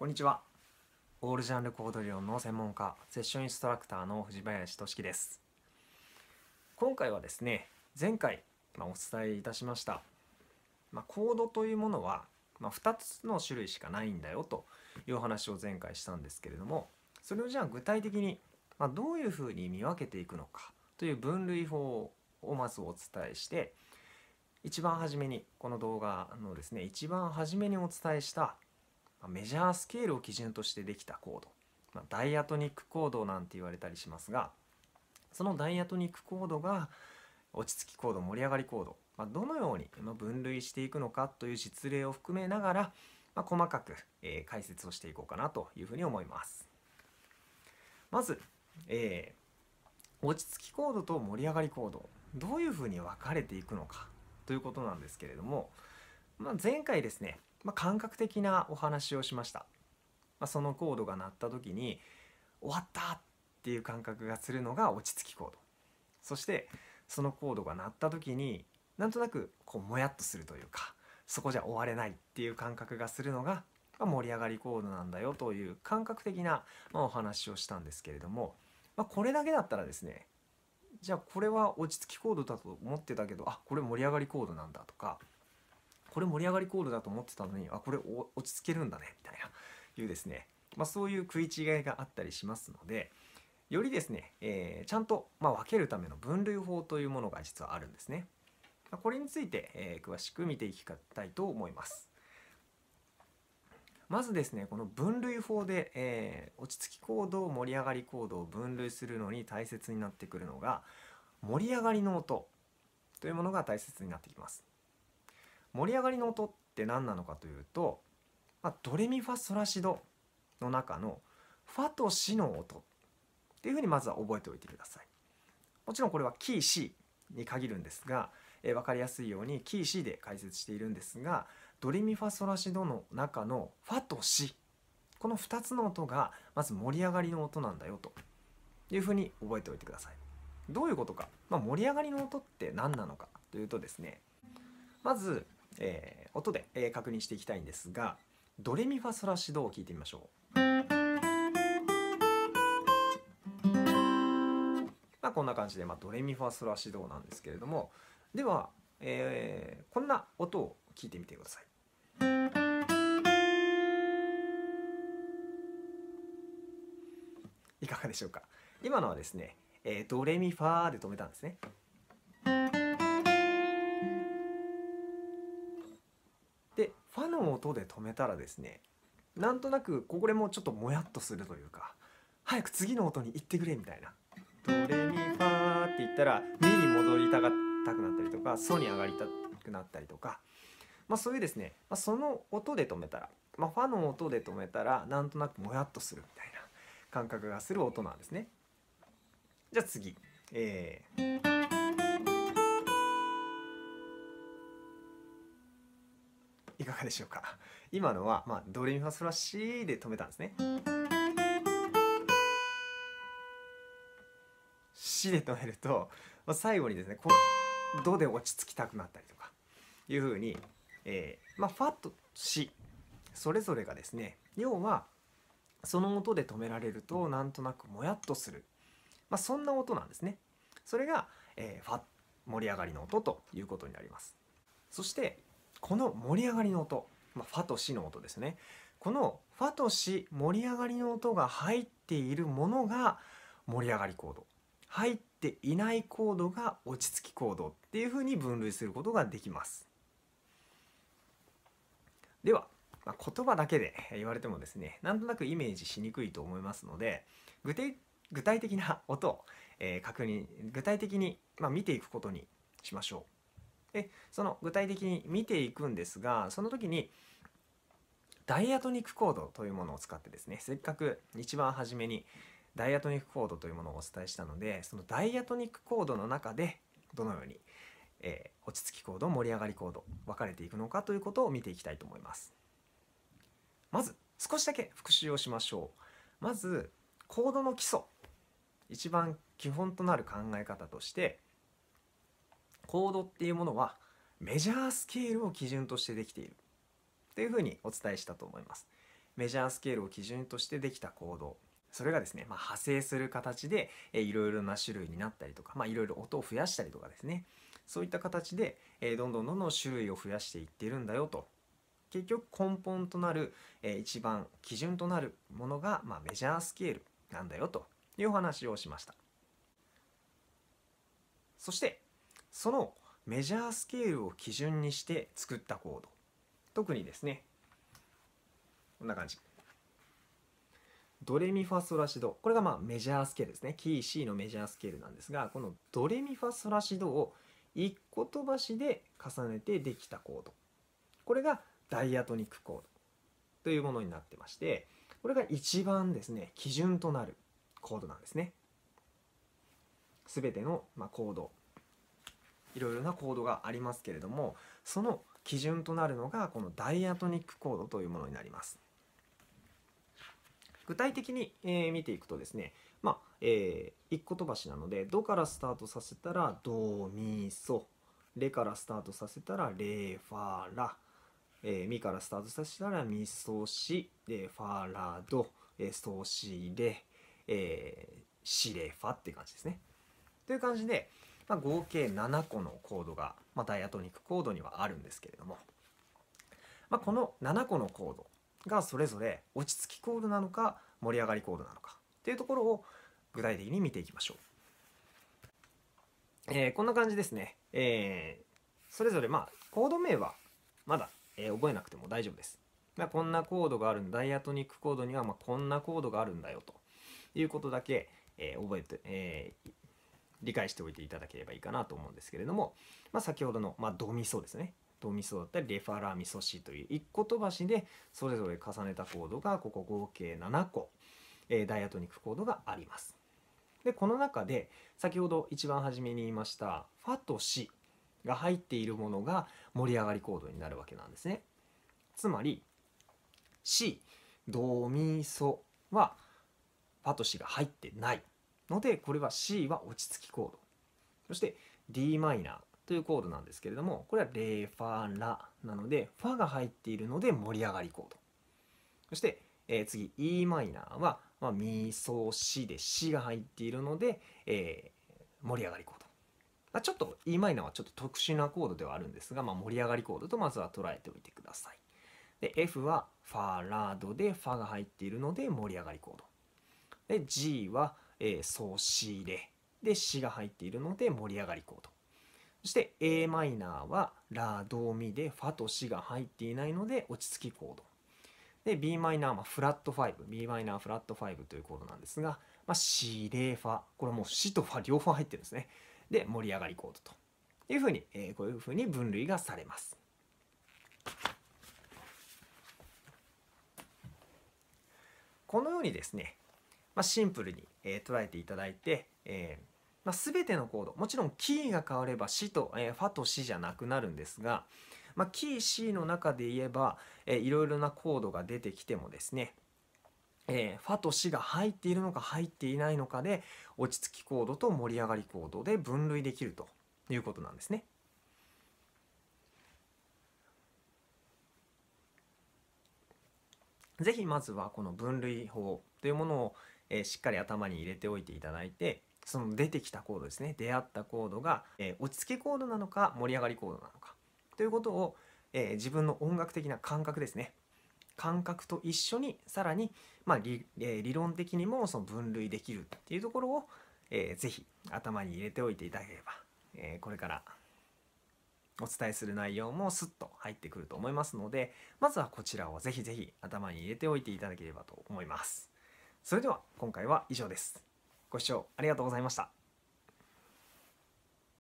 こんにちは。オールジャンルコード理論の専門家、セッションインストラクターの藤林俊樹です。今回はですね、前回、まあ、お伝えいたしました、まあ、コードというものは、まあ、2つの種類しかないんだよというお話を前回したんですけれども、それをじゃあ具体的に、まどういうふうに見分けていくのかという分類法をまずお伝えして、一番初めに、この動画のですね、一番初めにお伝えしたメジャースケールを基準としてできたコード、まあ、ダイアトニックコードなんて言われたりしますがそのダイアトニックコードが落ち着きコード盛り上がりコード、まあ、どのように分類していくのかという実例を含めながら、まあ、細かく、えー、解説をしていこうかなというふうに思いますまず、えー、落ち着きコードと盛り上がりコードどういうふうに分かれていくのかということなんですけれども、まあ、前回ですねまあ、感覚的なお話をしました、まあ、そのコードが鳴った時に終わったっていう感覚がするのが落ち着きコードそしてそのコードが鳴った時になんとなくこうもやっとするというかそこじゃ終われないっていう感覚がするのが盛り上がりコードなんだよという感覚的なお話をしたんですけれども、まあ、これだけだったらですねじゃあこれは落ち着きコードだと思ってたけどあこれ盛り上がりコードなんだとかこれ盛り上がりコールだと思ってたのにあこれ落ち着けるんだねみたいないうですね、まあ、そういう食い違いがあったりしますのでよりですね、えー、ちゃんと、ま分けるための分類法というものが実はあるんですね。これについて、えー、詳しく見ていきたいと思います。まずですねこの分類法で、えー、落ち着き行動盛り上がり行動を分類するのに大切になってくるのが盛り上がりの音というものが大切になってきます盛り上がりの音って何なのかというと、まあ、ドレミファソラシドの中のファとシの音っていうふうにまずは覚えておいてください。もちろんこれはキー C に限るんですが、えー、分かりやすいようにキー C で解説しているんですがドレミファソラシドの中のファとシこの2つの音がまず盛り上がりの音なんだよというふうに覚えておいてください。どういうことか、まあ、盛り上がりの音って何なのかというとですねまずえー、音で、えー、確認していきたいんですがドレミファソラシドを聞いてみましょう。まあ、こんな感じで、まあ、ドレミファソラシドなんですけれどもでは、えー、こんな音を聞いてみてください。いかがでしょうか今のはですね、えー、ドレミファで止めたんですね。ファの音で止めたらですねなんとなくこれもちょっともやっとするというか早く次の音に行ってくれみたいなドレミファって言ったらミに戻りたがたくなったりとかソに上がりたくなったりとか、まあ、そういうですね、まあ、その音で止めたら、まあ、ファの音で止めたらなんとなくもやっとするみたいな感覚がする音なんですねじゃあ次えーかがでしょうか今のは、まあ、ドレミファソラシで止めたんですねシで止めると最後にですねこのドで落ち着きたくなったりとかいうふうに、えー、まあ、ファとシそれぞれがですね要はその音で止められるとなんとなくもやっとする、まあ、そんな音なんですねそれが、えー、ファ盛り上がりの音ということになりますそしてこの盛り上がりの音、まあ、ファとシの音ですねこのファとシ盛り上がりの音が入っているものが盛り上がりコード入っていないコードが落ち着きコードっていうふうに分類することができますでは、まあ、言葉だけで言われてもですねなんとなくイメージしにくいと思いますので具体具体的な音を、えー、確認具体的に、まあ、見ていくことにしましょう。でその具体的に見ていくんですがその時にダイアトニックコードというものを使ってですねせっかく一番初めにダイアトニックコードというものをお伝えしたのでそのダイアトニックコードの中でどのように、えー、落ち着きコード盛り上がりコード分かれていくのかということを見ていきたいと思いますまず少しだけ復習をしましょうまずコードの基礎一番基本となる考え方としてコードっていうものはメジャースケールを基準としてできているというふうにお伝えしたと思います。メジャースケールを基準としてできた行動それがですね、まあ、派生する形でいろいろな種類になったりとか、まいろいろ音を増やしたりとかですねそういった形で、えどんどんどんどん種類を増やしていってるんだよと結局根本となる、え一番基準となるものが、まあ、メジャースケールなんだよというお話をしましたそしてそのメジャースケールを基準にして作ったコード特にですねこんな感じドレミファソラシドこれがまあメジャースケールですねキー C のメジャースケールなんですがこのドレミファソラシドを1個飛ばしで重ねてできたコードこれがダイアトニックコードというものになってましてこれが一番ですね基準となるコードなんですね全てのまコードいろいろなコードがありますけれどもその基準となるのがこのダイアトニックコードというものになります。具体的に、え見ていくとですね、まあえー、1個飛ばしなのでドからスタートさせたらドミソレからスタートさせたらレファラ、えー、ミからスタートさせたらミソシレファラド、えソシレ、えー、シレファっていう感じですね。という感じで、まあ、合計7個のコードが、まあ、ダイアトニックコードにはあるんですけれども、まあ、この7個のコードがそれぞれ落ち着きコードなのか盛り上がりコードなのかっていうところを具体的に見ていきましょう。えー、こんな感じですね。えー、それぞれまあコード名はまだ、えー、覚えなくても大丈夫です。まあ、こんなコードがあるんだ、ダイアトニックコードにはまこんなコードがあるんだよということだけ、え覚えて、え理解しておいていただければいいかなと思うんですけれども、まあ、先ほどの、まあ、ドミソですねドミソだったりレファラミソシという1個飛ばしでそれぞれ重ねたコードがここ合計7個、えー、ダイアトニックコードがあります。でこの中で先ほど一番初めに言いましたファとシが入っているものが盛り上がりコードになるわけなんですね。つまりシドミソはファとシが入ってないのでこれは C は落ち着きコードそして d マイナーというコードなんですけれどもこれはレファラなのでファが入っているので盛り上がりコードそして、えー、次 e マイナーは、まあ、ミソシでシが入っているので、えー、盛り上がりコード、まあ、ちょっと e マイナーはちょっと特殊なコードではあるんですが、まあ、盛り上がりコードとまずは捉えておいてくださいで F はファラードでファが入っているので盛り上がりコードで G はえー、総仕入で詩が入っているので盛り上がりコードそして a マイナーはラドミでファとシが入っていないので落ち着きコードで b マイナーはフラット 5b マイナーフラット5というコードなんですが、まあ、シレファこれもうシとファ両方入ってるんですねで盛り上がりコードというふうに、えー、こういうふうに分類がされますこのようにですねまあ、シンプルに、え捉えていただいて、えーまあ、全てのコードもちろんキーが変わればシと、えー、ファとシじゃなくなるんですが、まあ、キー C の中で言えば、えー、いろいろなコードが出てきてもですね、えー、ファとシが入っているのか入っていないのかで落ち着きコードと盛り上がりコードで分類できるということなんですね。ぜひまずはこの分類法というものを、えー、しっかり頭に入れておいていただいてその出てきたコードですね出会ったコードが、えー、落ち着きコードなのか盛り上がりコードなのかということを、えー、自分の音楽的な感覚ですね感覚と一緒にさらに、まあ理え理論的にもその分類できるっていうところを、えー、ぜひ頭に入れておいていただければ、えこれからお伝えする内容もスッと入ってくると思いますのでまずはこちらをぜひぜひ頭に入れておいていただければと思います。それでは今回は以上ですご視聴ありがとうございました